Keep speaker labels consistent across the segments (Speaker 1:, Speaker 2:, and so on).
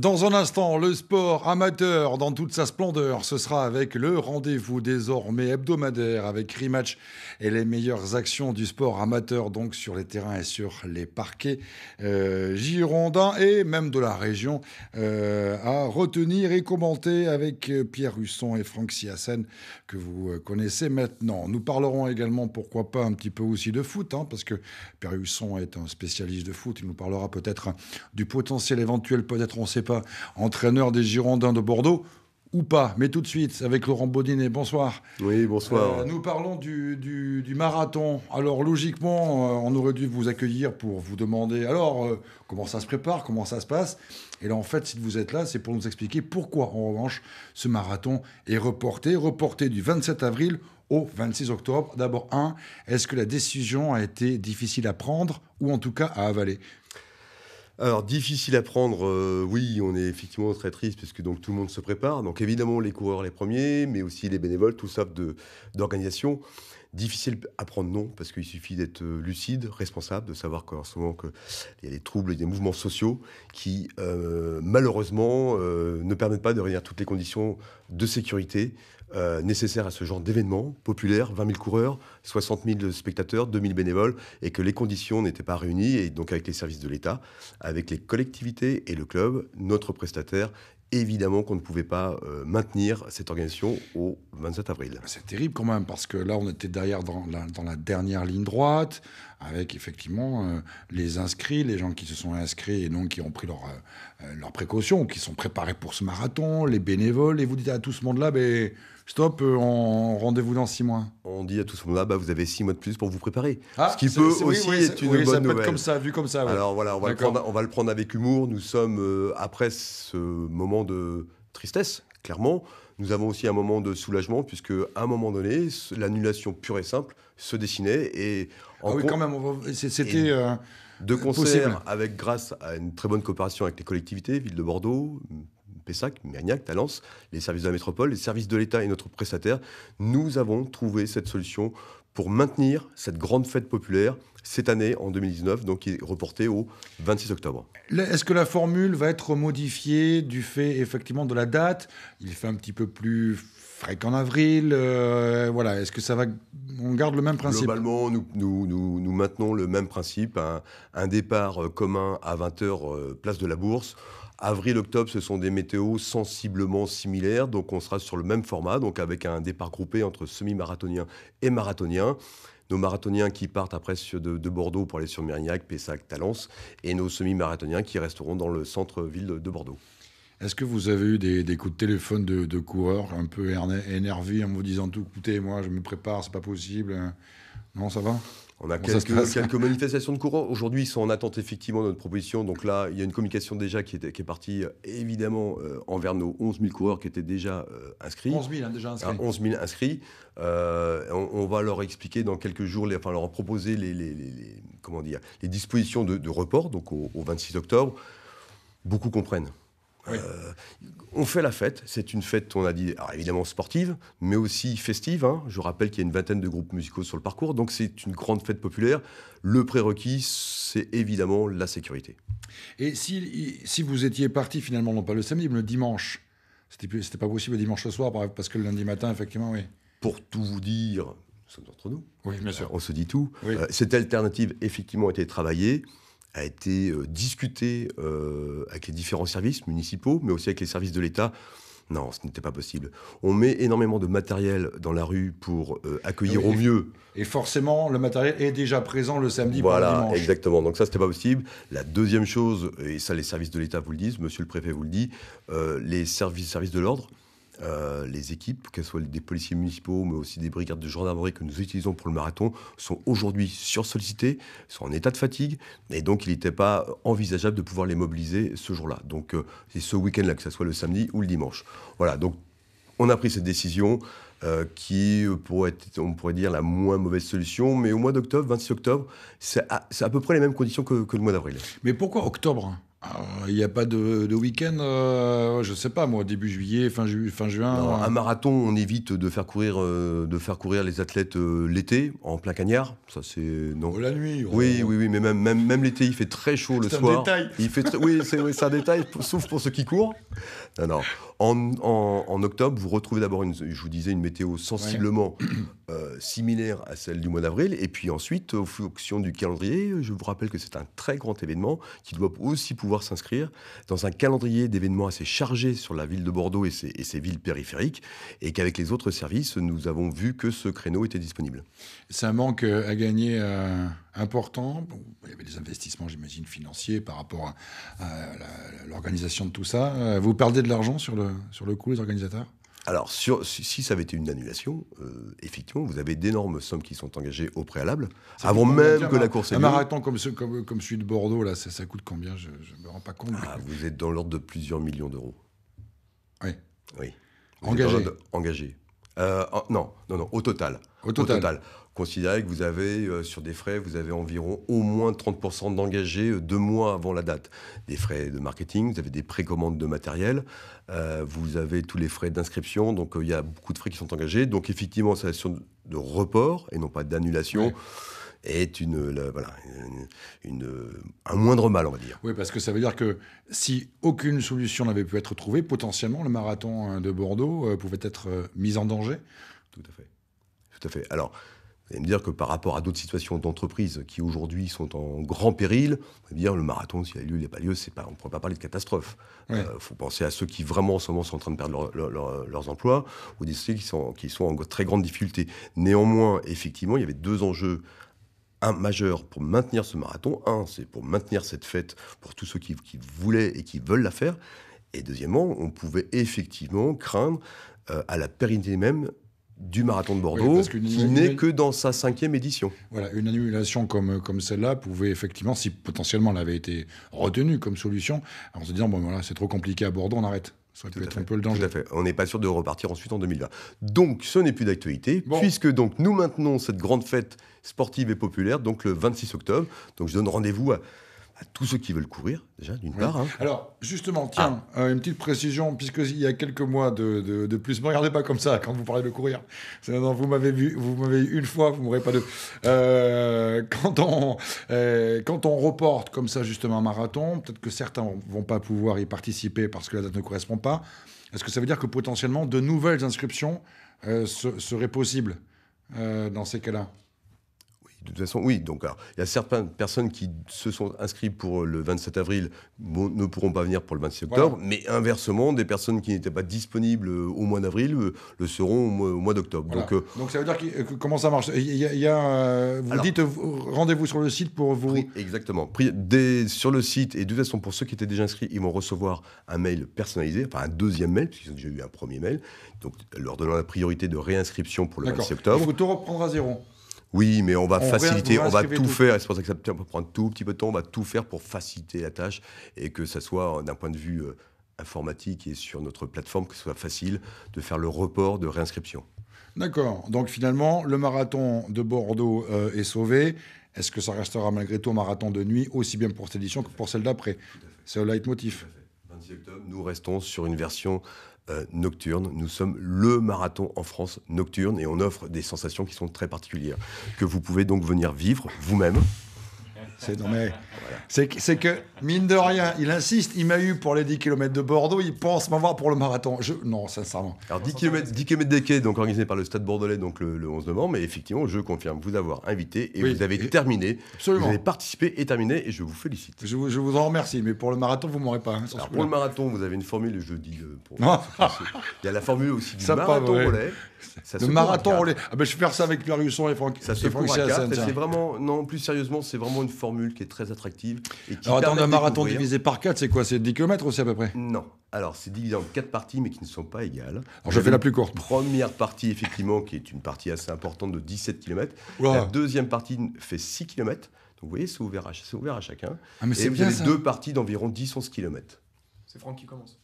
Speaker 1: Dans un instant, le sport amateur dans toute sa splendeur, ce sera avec le rendez-vous désormais hebdomadaire avec Rematch et les meilleures actions du sport amateur donc sur les terrains et sur les parquets euh, girondins et même de la région euh, à retenir et commenter avec euh, Pierre Husson et Franck Siassen que vous connaissez maintenant. Nous parlerons également, pourquoi pas, un petit peu aussi de foot, hein, parce que Pierre Husson est un spécialiste de foot, il nous parlera peut-être du potentiel éventuel, peut-être on sait entraîneur des Girondins de Bordeaux ou pas, mais tout de suite avec Laurent Baudinet. Bonsoir.
Speaker 2: Oui, bonsoir. Euh,
Speaker 1: nous parlons du, marathon. Alors logiquement, euh, on aurait dû vous accueillir pour vous demander alors euh, comment ça se prépare, comment ça se passe. Et là, en fait, si vous êtes là, c'est pour nous expliquer pourquoi, en revanche, ce marathon est reporté, reporté du 27 avril au 26 octobre. D'abord, un, est-ce que la décision a été difficile à prendre ou en tout cas
Speaker 2: à avaler alors, difficile à prendre, euh, oui, on est effectivement très triste puisque donc, tout le monde se prépare. Donc, évidemment, les coureurs les premiers, mais aussi les bénévoles, tout ça d'organisation. Difficile à prendre, non, parce qu'il suffit d'être euh, lucide, responsable, de savoir qu'en ce moment, il y a des troubles, et des mouvements sociaux qui, euh, malheureusement, ne permettent pas de réunir toutes les conditions de sécurité euh, nécessaire à ce genre d'événement populaire, 20 000 coureurs, 60 000 spectateurs, 2 000 bénévoles, et que les conditions n'étaient pas réunies, et donc avec les services de l'État, avec les collectivités et le club, notre prestataire évidemment qu'on ne pouvait pas euh, maintenir cette organisation au 27 avril. Ah, c'est terrible quand même, parce
Speaker 1: que là, on était derrière dans la, dernière ligne droite, avec effectivement euh, les inscrits, les gens qui se sont inscrits et donc qui ont pris leurs précautions, qui sont préparés pour ce marathon, les bénévoles, et vous dites à ah, tout ce monde-là, mais... Ben, Stop, euh, on rendez-vous dans six mois.
Speaker 2: On dit à tout ce monde-là, vous avez six mois de plus pour vous préparer. Ah, ce qui peut aussi être une oui, bonne ça peut Être comme ça, vu comme ça. Alors voilà, on va, le prendre, avec humour. Nous sommes euh, après ce moment de tristesse, clairement. Nous avons aussi un moment de soulagement, puisque à un moment donné, l'annulation pure et simple se dessinait. Et en ah oui, quand même, c'était. Euh, de concert, avec grâce à une très bonne coopération avec les collectivités, Ville de Bordeaux, sacs, Mérignac, Talence, les services de la métropole, les services de l'État et notre prestataire, nous avons trouvé cette solution pour maintenir cette grande fête populaire cette année, en 2019, donc qui est reporté au 26 octobre.
Speaker 1: Est-ce que la formule va être modifiée du fait effectivement de la date Il fait un petit peu plus frais qu'en avril. Euh, voilà, est-ce que ça
Speaker 2: va On garde le même principe Globalement, nous, nous, nous, maintenons le même principe, un, un départ euh, commun à 20h, euh, place de la Bourse. Avril-octobre, ce sont des météos sensiblement similaires, donc on sera sur le même format, donc avec un départ groupé entre semi-marathonien et marathonien nos marathoniens qui partent après de, Bordeaux pour aller sur Mérignac, Pessac, Talence, et nos semi-marathoniens qui resteront dans le centre-ville de, Bordeaux. Est-ce que vous avez
Speaker 1: eu des, coups de téléphone de, coureurs un peu énervés en vous disant tout, écoutez, moi je me prépare, c'est pas possible hein. Non, ça va on a quelques,
Speaker 2: manifestations de coureurs. Aujourd'hui, ils sont en attente effectivement de notre proposition. Donc là, il y a une communication déjà qui est, partie évidemment euh, envers nos 11 000 coureurs qui étaient déjà euh, inscrits. 11 000 hein, déjà inscrits. Ah, inscrits. Euh, on, va leur expliquer dans quelques jours, enfin leur proposer les, comment dire, les dispositions de, report, donc au 26 octobre. Beaucoup comprennent. Euh, on fait la fête. C'est une fête, on a dit, évidemment sportive, mais aussi festive. Hein. Je rappelle qu'il y a une vingtaine de groupes musicaux sur le parcours, donc c'est une grande fête populaire. Le prérequis, c'est évidemment la sécurité.
Speaker 1: Et si, vous étiez parti finalement, non pas le samedi, mais le dimanche, c'était pas possible le dimanche soir, parce que le lundi matin, effectivement, oui. Pour tout vous dire, nous
Speaker 2: sommes entre nous. Oui, bien sûr. on se dit tout. Euh, cette alternative, effectivement, a été travaillée a été euh, discuté euh, avec les différents services municipaux, mais aussi avec les services de l'État. Non, ce n'était pas possible. On met énormément de matériel dans la rue pour euh, accueillir ah au mieux. Et forcément, le matériel est déjà présent le samedi voilà, pour le dimanche. exactement. Donc ça, c'était pas possible. La deuxième chose, et ça, les services de l'État vous le disent, Monsieur le Préfet vous le dit, les services, services de l'ordre euh, les équipes, qu'elles soient des policiers municipaux, mais aussi des brigades de gendarmerie que nous utilisons pour le marathon, sont aujourd'hui sursollicitées, sont en état de fatigue, et donc il n'était pas envisageable de pouvoir les mobiliser ce jour-là. Donc euh, c'est ce week-end-là, que ce soit le samedi ou le dimanche. Voilà, donc on a pris cette décision. Euh, qui pourrait être, on pourrait dire, la moins mauvaise solution. Mais au mois d'octobre, 26 octobre, c'est à, peu près les mêmes conditions que le mois d'avril. Mais pourquoi octobre il n'y a pas de, week-end, euh, je sais pas
Speaker 1: moi, début juillet, fin, juin. Euh. un
Speaker 2: marathon, on évite de faire courir, euh, de faire courir les athlètes euh, l'été en plein cagnard. Ça c'est non. Oh, la nuit. Oh. Oui, oui, oui, mais même, même, même l'été, il fait très chaud le un soir. Détail. Il fait oui, c'est un détail, sauf pour ceux qui courent. Non, non. En, octobre, vous retrouvez d'abord, je vous disais, une météo sensiblement similaire à celle du mois d'avril, et puis ensuite, en fonction du calendrier, je vous rappelle que c'est un très grand événement qui doit aussi pouvoir s'inscrire dans un calendrier d'événements assez chargé sur la ville de Bordeaux et ses, villes périphériques, et qu'avec les autres services, nous avons vu que ce créneau était disponible. C'est un manque euh, à gagner euh, important. il y avait des investissements,
Speaker 1: j'imagine, financiers par rapport à, l'organisation de tout ça. Euh, vous perdez de l'argent sur
Speaker 2: le, sur le coup, les organisateurs alors, sur, si, ça avait été une annulation, euh, effectivement, vous avez d'énormes sommes qui sont engagées au préalable, avant même que la course ait lieu. Un marathon
Speaker 1: comme, comme, celui de Bordeaux, là, ça, coûte combien Je ne me rends pas compte. Ah,
Speaker 2: vous êtes dans l'ordre de plusieurs millions d'euros. Oui. Oui. engagé. Euh, non, non, non, au total. Au total. Considérez que vous avez, euh, sur des frais, vous avez environ au moins 30% d'engagés euh, deux mois avant la date. Des frais de marketing, vous avez des précommandes de matériel, vous avez tous les frais d'inscription, donc il y a beaucoup de frais qui sont engagés. Donc effectivement, c'est une de report et non pas d'annulation est une, voilà, une, un moindre mal, on va dire. Oui, parce que ça veut dire que si aucune solution n'avait pu être trouvée, potentiellement le marathon euh, de Bordeaux euh, pouvait être euh, mis en danger. Tout à fait. Tout à fait. Alors, vous allez me dire que par rapport à d'autres situations d'entreprises qui aujourd'hui sont en grand péril, on va dire le marathon, s'il a lieu, il n'y a pas lieu, c'est pas, on ne pourrait pas parler de catastrophe. Il faut penser à ceux qui vraiment en ce moment sont en train de perdre leurs emplois ou des ceux qui sont, qui sont en très grande difficulté. Néanmoins, effectivement, il y avait deux enjeux un, majeur pour maintenir ce marathon. Un, c'est pour maintenir cette fête pour tous ceux qui, voulaient et qui veulent la faire. Et deuxièmement, on pouvait effectivement craindre euh, à la pérennité même du marathon de Bordeaux, qui n'est que dans sa cinquième édition. Voilà, une annulation comme, comme celle-là pouvait effectivement, si potentiellement
Speaker 1: elle avait été retenue comme solution, en se disant, bon voilà, c'est trop compliqué à Bordeaux, on arrête. Ça être
Speaker 2: un peu le danger. On n'est pas sûr de repartir ensuite en 2020. Donc, ce n'est plus d'actualité, puisque donc nous maintenons cette grande fête sportive et populaire, donc le 26 octobre. Donc, je donne rendez-vous à tous ceux qui veulent courir, déjà, d'une part. Hein.
Speaker 1: Alors, justement, tiens,
Speaker 2: ah. euh, une petite précision, puisqu'il
Speaker 1: y a quelques mois de, plus, ne regardez pas comme ça quand vous parlez de courir. Non, vous m'avez vu, vous m'avez une fois, vous m'aurez pas deux. Euh, quand, on, euh, quand on reporte comme ça, justement, un marathon, peut-être que certains vont pas pouvoir y participer parce que la date ne correspond pas. Est-ce que ça veut dire que potentiellement de nouvelles inscriptions seraient possibles dans ces cas-là
Speaker 2: de toute façon, oui. Donc, il y a certaines personnes qui se sont inscrites pour euh, le 27 avril ne pourront pas venir pour le 26 octobre, mais inversement, des personnes qui n'étaient pas disponibles euh, au mois d'avril euh, le seront au mois, d'octobre. Donc,
Speaker 1: Donc, ça veut dire que, comment ça marche il y a, Vous dites
Speaker 2: rendez-vous sur le site pour vous. exactement. sur le site, et de toute façon, pour ceux qui étaient déjà inscrits, ils vont recevoir un mail personnalisé, enfin un deuxième mail, puisqu'ils ont déjà eu un premier mail, donc leur donnant la priorité de réinscription pour le 26 octobre. Donc tout
Speaker 1: reprendra à zéro.
Speaker 2: Oui, mais on va faciliter, on va tout, faire, et c'est pour que ça peut prendre tout petit peu de temps, on va tout faire pour faciliter la tâche et que ça soit euh, d'un point de vue euh, informatique et sur notre plateforme, que ce soit facile de faire le report de réinscription.
Speaker 1: D'accord. Donc finalement, le marathon de Bordeaux euh, est sauvé. Est-ce que ça restera malgré tout un marathon de nuit, aussi bien
Speaker 2: pour cette édition que pour celle d'après C'est le leitmotiv nous restons sur une version euh, nocturne. Nous sommes le marathon en France nocturne et on offre des sensations qui sont très particulières, que vous pouvez donc venir vivre vous-même
Speaker 1: c'est c'est que, mine de rien, il insiste, il m'a eu pour les 10 km de Bordeaux, il pense m'avoir pour le
Speaker 2: marathon. Je, non, sincèrement. Alors 10 km, 10 km des donc organisé par le Stade Bordelais donc le, 11 novembre, mais effectivement, je confirme vous avoir invité et vous avez terminé. Absolument. Vous avez participé et terminé et je vous félicite. Je vous, je vous en remercie, mais pour le marathon, vous m'aurez pas. Hein, pour le marathon, vous avez une formule, je dis. Euh, il y a la formule aussi du marathon relais. le marathon relais.
Speaker 1: Ah ben, je vais faire ça avec Pierre et Franck. Ça se hein. C'est
Speaker 2: vraiment, non, plus sérieusement, c'est vraiment une formule formule qui est très attractive. Et qui Alors, un marathon divisé par 4, c'est quoi C'est 10 km aussi à peu près Non. Alors, c'est divisé en quatre parties, mais qui ne sont pas égales. Alors, je fais la plus courte. Première partie, effectivement, qui est une partie assez importante de 17 km. La deuxième partie fait 6 km. Donc, vous voyez, c'est ouvert, à chacun. Ah, mais et vous avez deux parties d'environ 10-11 km.
Speaker 3: C'est Franck qui commence.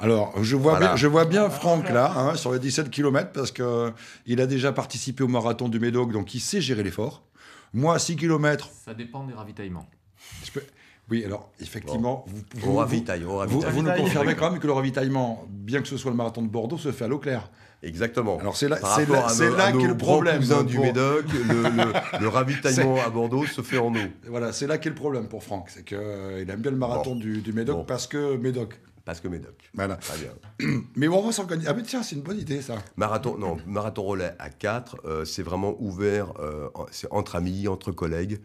Speaker 1: Alors, je vois, bien, je vois bien Franck là, hein, sur les 17 km, parce qu'il il a déjà participé au marathon du Médoc, donc il sait gérer l'effort. Moi, 6 km.
Speaker 4: Ça dépend des ravitaillements.
Speaker 1: Oui, alors effectivement, vous, vous, au vous, nous confirmez quand même que le ravitaillement, bien que ce soit le marathon de Bordeaux, se fait à l'eau claire. Exactement. Alors c'est là, c'est qu'est le problème. Pour... du Médoc, le, ravitaillement à Bordeaux se fait en eau. Voilà, c'est là qu'est le problème pour Franck, c'est qu'il euh, aime bien le marathon du, Médoc parce que Médoc.
Speaker 2: Parce que Médoc. Voilà. Très bien. Mais on va s'organiser. Ah, mais tiens, c'est une bonne idée, ça. Marathon, non, marathon relais à 4, euh, c'est vraiment ouvert, euh, c'est entre amis, entre collègues,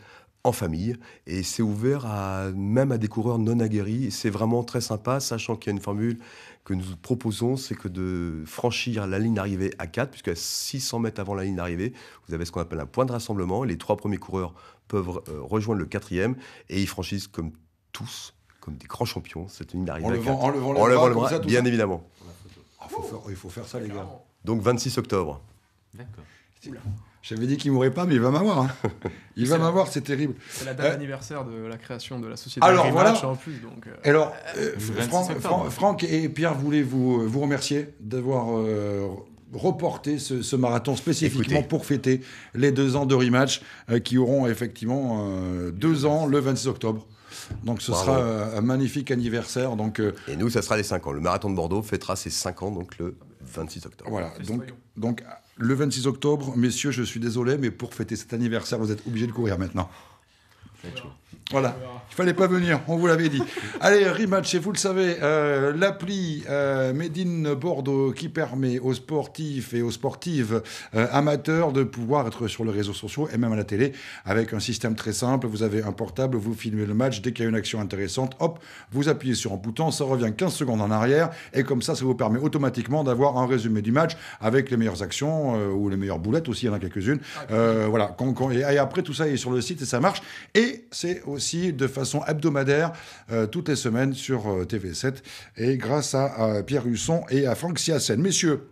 Speaker 2: en famille. Et c'est ouvert à, même à des coureurs non aguerris. C'est vraiment très sympa, sachant qu'il y a une formule que nous proposons, c'est que de franchir la ligne d'arrivée à 4, puisque 600 mètres avant la ligne d'arrivée, vous avez ce qu'on appelle un point de rassemblement. Les trois premiers coureurs peuvent euh, rejoindre le quatrième et ils franchissent comme tous comme des grands champions, cette une d'arrivée. En, le bras, bien évidemment.
Speaker 1: il faut faire ça, les gars.
Speaker 2: Donc 26 octobre. D'accord. J'avais dit qu'il mourrait pas, mais il va m'avoir. Hein. Il va m'avoir, c'est terrible. C'est
Speaker 3: la date euh, anniversaire de la création de la société. Alors voilà. En plus, donc, euh, alors, euh,
Speaker 1: Franck, et Pierre voulaient vous, vous remercier d'avoir reporté ce, marathon spécifiquement pour fêter les deux ans de rematch qui auront effectivement deux ans le 26 octobre. Donc ce sera
Speaker 2: euh, un magnifique anniversaire. Donc, euh, Et nous, ça sera les 5 ans. Le marathon de Bordeaux fêtera ses 5 ans donc le 26 octobre. Voilà, donc, donc le 26 octobre, messieurs, je
Speaker 1: suis désolé, mais pour fêter cet anniversaire, vous êtes obligés de courir maintenant. Voilà, il fallait pas venir, on vous l'avait dit. Allez, rematch, et vous le savez, euh, l'appli euh, Made in Bordeaux qui permet aux sportifs et aux sportives euh, amateurs de pouvoir être sur les réseaux sociaux et même à la télé avec un système très simple. Vous avez un portable, vous filmez le match, dès qu'il y a une action intéressante, hop, vous appuyez sur un bouton, ça revient 15 secondes en arrière et comme ça, ça vous permet automatiquement d'avoir un résumé du match avec les meilleures actions ou les meilleures boulettes aussi, il y en a quelques-unes. Ah, voilà, et après tout ça est sur le site et ça marche. Et c'est aussi de façon hebdomadaire, euh, toutes les semaines sur euh, TV7, et grâce à, Pierre Husson et à Franck Siassen. Messieurs,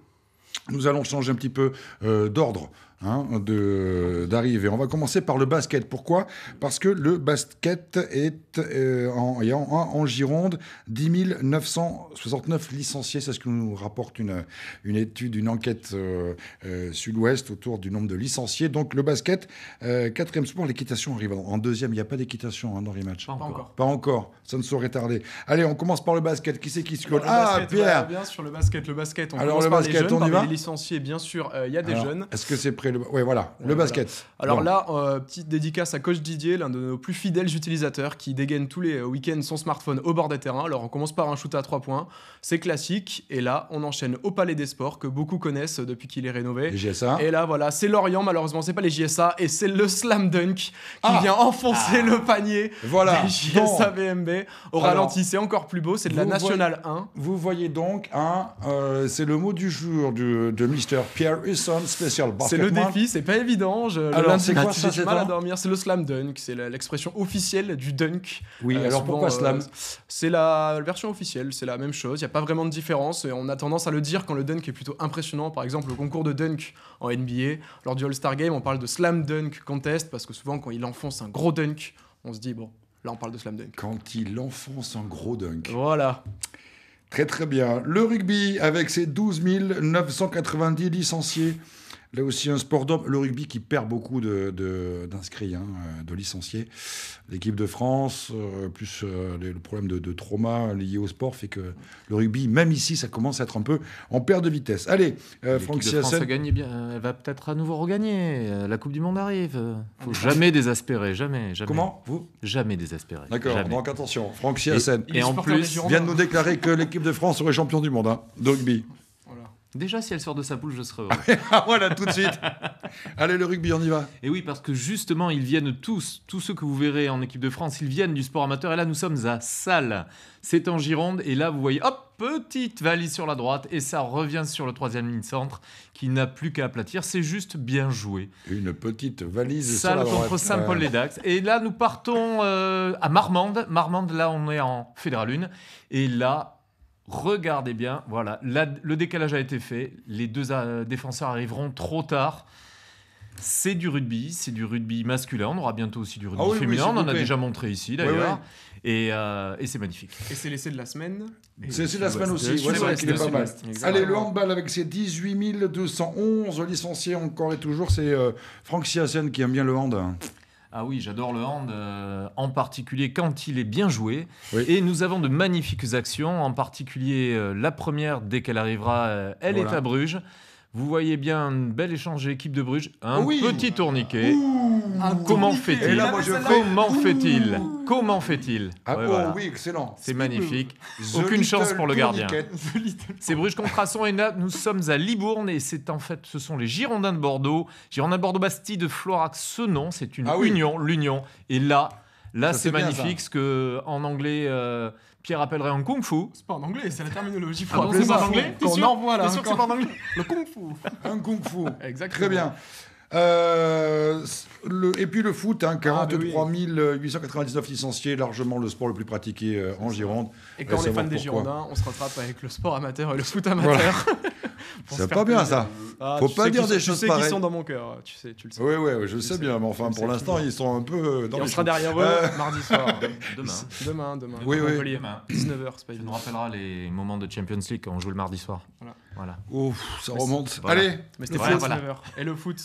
Speaker 1: nous allons changer un petit peu euh, d'ordre Hein, de d'arriver. On va commencer par le basket. Pourquoi Parce que le basket est euh, en, en, Gironde 10 969 licenciés. C'est ce que nous rapporte une, une étude, une enquête euh, euh, sud-ouest autour du nombre de licenciés. Donc le basket, quatrième sport, l'équitation arrive en deuxième. Il n'y a pas d'équitation hein, dans les matchs. Pas encore. pas encore. Ça ne saurait tarder. Allez, on commence par le basket. Qui c'est qui se colle Ah, Pierre Bien sûr, le
Speaker 3: basket. Le basket. On Alors, commence le les jeunes, y les licenciés, bien sûr, il y a des jeunes.
Speaker 1: Est-ce que c'est prêt le, voilà, le basket. Alors là,
Speaker 3: euh, petite dédicace à Coach Didier, l'un de nos plus fidèles utilisateurs qui dégaine tous les euh, week-ends son smartphone au bord des terrains. Alors on commence par un shoot à trois points, c'est classique. Et là, on enchaîne au Palais des Sports que beaucoup connaissent depuis qu'il est rénové. Et là, voilà, c'est Lorient, malheureusement, c'est pas les JSA. Et c'est le slam dunk qui ah. vient enfoncer ah. le panier voilà. des JSA BMB. Au ralenti, c'est encore plus beau, c'est de la Nationale
Speaker 1: 1. Vous voyez donc, euh, c'est le mot du jour de Mr. Pierre Husson, spécial basket
Speaker 3: c'est pas évident. Je, alors, c'est quoi, mal à dormir. C'est le slam dunk, c'est l'expression officielle du dunk.
Speaker 2: Oui, euh, alors pourquoi slam euh,
Speaker 3: C'est la version officielle, c'est la même chose. Il n'y a pas vraiment de différence. Et on a tendance à le dire quand le dunk est plutôt impressionnant. Par exemple, le concours de dunk en NBA, lors du All-Star Game, on parle de slam dunk contest parce que souvent, quand il enfonce un gros dunk, on se dit, bon, là, on parle de
Speaker 1: slam dunk. Quand il enfonce un gros dunk. Voilà. Très très bien. Le rugby avec ses 12 990 licenciés Là aussi, un sport d'homme. Le rugby qui perd beaucoup d'inscrits, de, d'inscrits, hein, euh, de licenciés. L'équipe de France, euh, plus euh, le problème de, de, trauma lié au sport, fait que le rugby, même ici, ça commence à être un peu en perte de vitesse. Allez, Franck France a
Speaker 4: gagné bien. Elle va peut-être à nouveau regagner. La Coupe du Monde arrive. faut jamais désespérer. Jamais. jamais. Comment Vous Jamais désespérer. D'accord. Donc attention, Franck Et, en plus, vient de nous
Speaker 1: déclarer que l'équipe de France serait champion du monde hein, de rugby.
Speaker 4: Déjà, si elle sort de sa poule, je serai ah, voilà, tout de suite. Allez, le rugby, on y va. Et oui, parce que justement, ils viennent tous, tous ceux que vous verrez en équipe de France, ils viennent du sport amateur. Et là, nous sommes à Salles. C'est en Gironde. Et là, vous voyez, hop, petite valise sur la droite. Et ça revient sur le troisième ligne centre, qui n'a plus qu'à aplatir. C'est juste bien joué.
Speaker 1: Une petite valise Salles sur la droite. contre Saint-Paul-les-Dax.
Speaker 4: Et là, nous partons euh, à Marmande. Marmande, là, on est en Fédéralune. Et là, Regardez bien, voilà, le décalage a été fait, les deux euh, défenseurs arriveront trop tard. C'est du rugby, c'est du rugby masculin, on aura bientôt aussi du rugby ah féminin, on en a déjà montré ici d'ailleurs. Euh, et, c'est magnifique.
Speaker 3: Et c'est l'essai de la semaine C'est l'essai de
Speaker 4: la semaine aussi, c'est vrai qu'il est pas mal. Allez, le
Speaker 1: handball avec ses 18 211 licenciés encore et toujours, c'est euh, Frank Siassen qui aime bien le handball.
Speaker 4: Ah oui, j'adore le hand, euh, en particulier quand il est bien joué. Et nous avons de magnifiques actions, en particulier euh, la première, dès qu'elle arrivera, euh, elle est à Bruges. Vous voyez bien un bel échange équipe de Bruges, un petit tourniquet.
Speaker 1: Ah, comment fait-il Comment fait-il
Speaker 4: Comment fait-il Ah oh, oui, excellent. C'est magnifique. Aucune chance pour le gardien. C'est Bruges contre et Nous sommes à Libourne et c'est en fait, ce sont les Girondins de Bordeaux. Girondins de Bordeaux-Bastille de Florac, ce nom, c'est une ah union, l'union. Et là, là, c'est magnifique ce que en anglais. Euh, Pierre appellerait un kung fu. C'est
Speaker 3: pas en anglais, c'est la ah terminologie française. c'est pas en anglais sûr, que c'est pas en
Speaker 1: anglais Le kung fu. Un kung fu. Exactement. Très bien. Euh, et puis le foot, hein, 43 ah, 899 licenciés, largement le sport le plus pratiqué euh, en Gironde. Et quand on est fan des Girondins,
Speaker 3: on se rattrape avec le sport amateur et le foot amateur. C'est pas bien ça. Ah, Faut pas dire des choses pareilles. Tu sais qu'ils sont dans mon cœur, hein, tu sais,
Speaker 1: tu le sais. Oui, oui, je sais bien, mais enfin pour l'instant ils sont un peu euh, dans. Et on sera derrière eux euh. mardi soir,
Speaker 3: demain. Hein. Demain, demain. Oui, oui. 19h, c'est pas évident. nous rappellera
Speaker 1: les moments de
Speaker 4: Champions League quand on joue le mardi soir. Voilà. Voilà. Ouf, ça remonte. Allez, mais c'était 19 h
Speaker 3: Et le foot.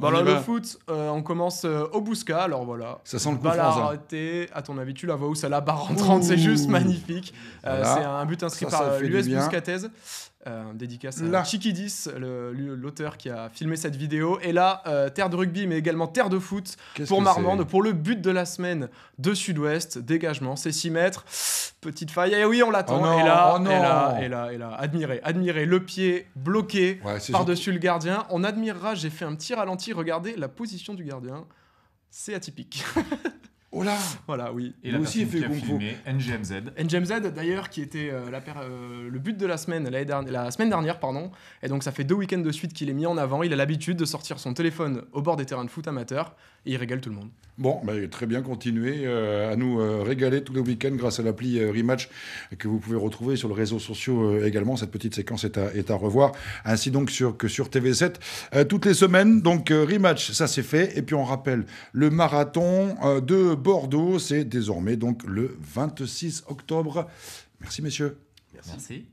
Speaker 3: Bon, alors, le foot, euh, on commence au Bousca. Alors voilà. Ça sent le coup arrêté. À ton avis, tu la vois où ça la barre en 30 C'est juste magnifique. c'est un but inscrit par l'US Buscatez. Euh, dédicace à Chikidis, l'auteur qui a filmé cette vidéo. Et là, euh, terre de rugby, mais également terre de foot pour Marmande, pour le but de la semaine de Sud-Ouest. Dégagement, c'est 6 mètres. Petite faille. Et eh oui, on l'attend. Oh oh et, là, et là, et là, et là, admirez, Le pied bloqué par-dessus le gardien. On admirera, j'ai fait un petit ralenti. Regardez la position du gardien. C'est atypique. Oh là Voilà, oui. Et la aussi, il fait filmé
Speaker 4: NGMZ.
Speaker 3: NGMZ, d'ailleurs, qui était euh, la euh, le but de la semaine, dernière, la semaine dernière, pardon. Et donc, ça fait deux week-ends de suite qu'il est mis en avant. Il a l'habitude de sortir son téléphone au bord des terrains de foot amateurs et il régale tout le monde.
Speaker 1: Bon, bah, très bien, continuez euh, à nous régaler tous les week-ends grâce à l'appli Rematch que vous pouvez retrouver sur le réseau sociaux également. Cette petite séquence est à, revoir, ainsi donc sur, que sur TV7 toutes les semaines. Donc, Rematch, ça c'est fait. Et puis, on rappelle le marathon de Bordeaux. C'est désormais donc le 26 octobre. Merci messieurs.
Speaker 4: Merci.